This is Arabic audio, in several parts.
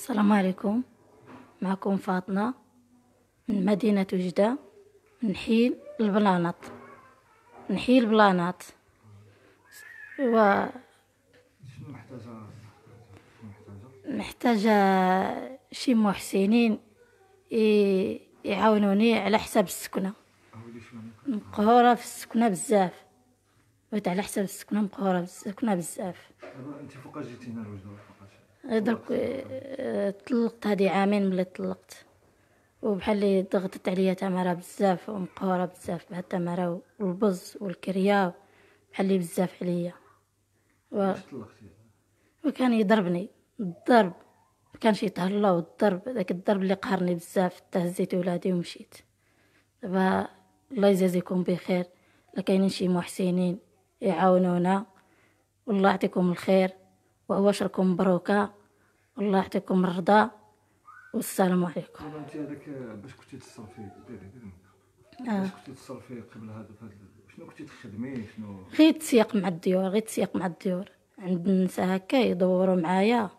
السلام عليكم معكم فاطمة من مدينة وجدة نحيل من نحيل بلانط و محتاجة محتاجة شي محسنين يعاونوني على حساب السكنة مقهورة في السكنة بزاف بغيت على حساب السكنة مقهورة في السكنة بزاف انت فوقاش جيتي هنا لوجدة درك آه، طلقت هادي عامين ملي طلقت وبحال ضغطت عليا تمارا بزاف ومقهوره بزاف بهاد التمارا والبز والكريا بحال بزاف عليا و... وكان يضربني الضرب كان شي تهلا والضرب داك الضرب اللي قهرني بزاف تهزيت ولادي ومشيت دابا الله يجازيكم بخير لا كاينين شي محسنين يعاونونا والله يعطيكم الخير شركم مبروكه والله يعطيكم الرضا والسلام عليكم انت هذاك باش كنتي تصرفي ديري ديري آه. باش كنتي تصرفي قبل هذا شنو كنتي تخدمي شنو غير تسيق مع الديور غير تسيق مع الديور عند النساء هكا يدوروا معايا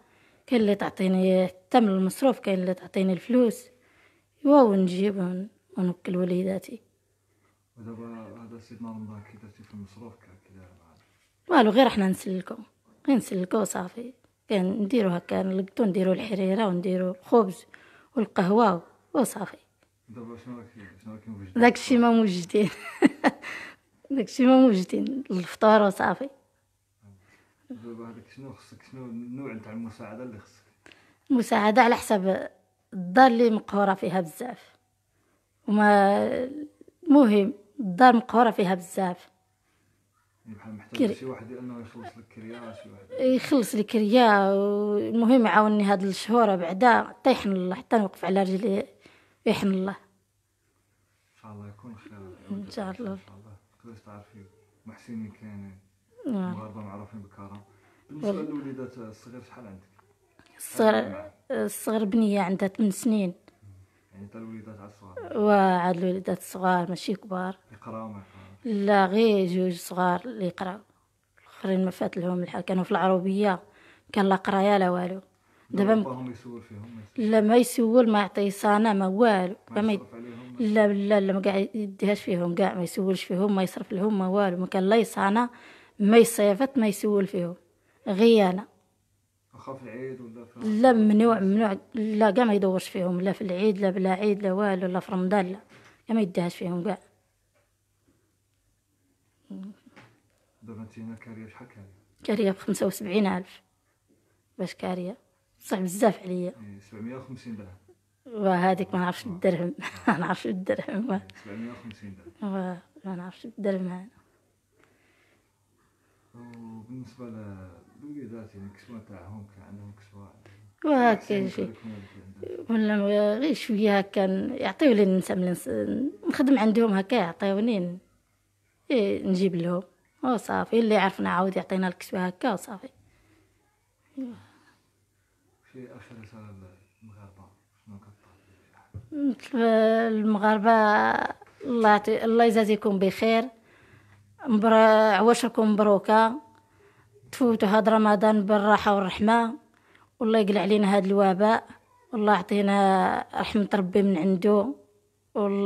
كاين اللي تعطيني حتى من المصروف كاين اللي تعطيني الفلوس ايوا ونجيب ونوكل وليداتي ودابا هذا سيدنا نعم رمضان كي درتي في المصروف كاع كي داير معاك والو غير حنا نسلكو غير نسلكو صافي كان نديرو هكا نلقطو نديرو الحريره ونديرو الخبز والقهوه وصافي دابا شنو راك شنو راك موجدين داكشي ما موجدين داكشي ما موجدين الفطور وصافي دابا هذاك شنو خصك شنو النوع نتاع المساعده اللي خصك مساعدة على حسب الدار اللي مقهوره فيها بزاف وما المهم الدار مقهوره فيها بزاف بحال محتاج شي واحد لانه يخلص لك كريا شي واحد يخلص لي المهم عاوني هاد الشهور بعدا طيحن الله حتى نوقف على رجلي يحن الله ان شاء الله يكون خير ان شاء الله ان شاء الله تعرفي محسنين كاينين المغاربه نعم. معروفين بالكرم بالنسبه للوليدات الصغير شحال عندك الصغر الصغر بنيه عندها 8 سنين يعني حتى الوليدات على الصغار واه عاد الوليدات الصغار ماشي كبار يقراو معاك لا غير جوج صغار اللي يقراو الاخرين ما فات لهم الحال كانوا في العروبيه كان لا قرايه لا والو دابا فيهم لا ما يسول ما يعطي صانع ما والو ما ي... لا لا لا ما كاع يديهاش فيهم كاع ما يسولش فيهم ما يصرف لهم ما والو ما كان لا يصانع ما يصيفط ما يسول فيهم غيانا انا واخا في العيد ولا لا ممنوع ممنوع لا كاع ما يدورش فيهم لا في العيد لا بلا عيد لا والو لا في رمضان لا ما يديهاش فيهم كاع دابا كاريه شحال كاريه كاريه ب 75000 باش كاريه صعب بزاف عليا 750 إيه، درهم وهذيك ما نعرفش الدرهم إيه، ما نعرفش الدرهم 750 درهم ما نعرفش الدرهم انا وبالنسبه للوليدات يعني الكسوه تاعهم كان عندهم كسوه كاين شي ولا غير شويه هكا يعطيو لي النساء ملي نخدم عندهم هكا يعطيوني إيه نجيب لهم وصافي اللي عرفنا عاود يعطينا الكسوة هكا وصافي في رسالة المغاربة شنو كطلب المغاربة الله ت... الله يجازيكم بخير مبر... عواشركم مبروكة تفوتوا هاد رمضان بالراحة والرحمة والله يقلع علينا هاد الوباء والله يعطينا رحمة ربي من عنده والله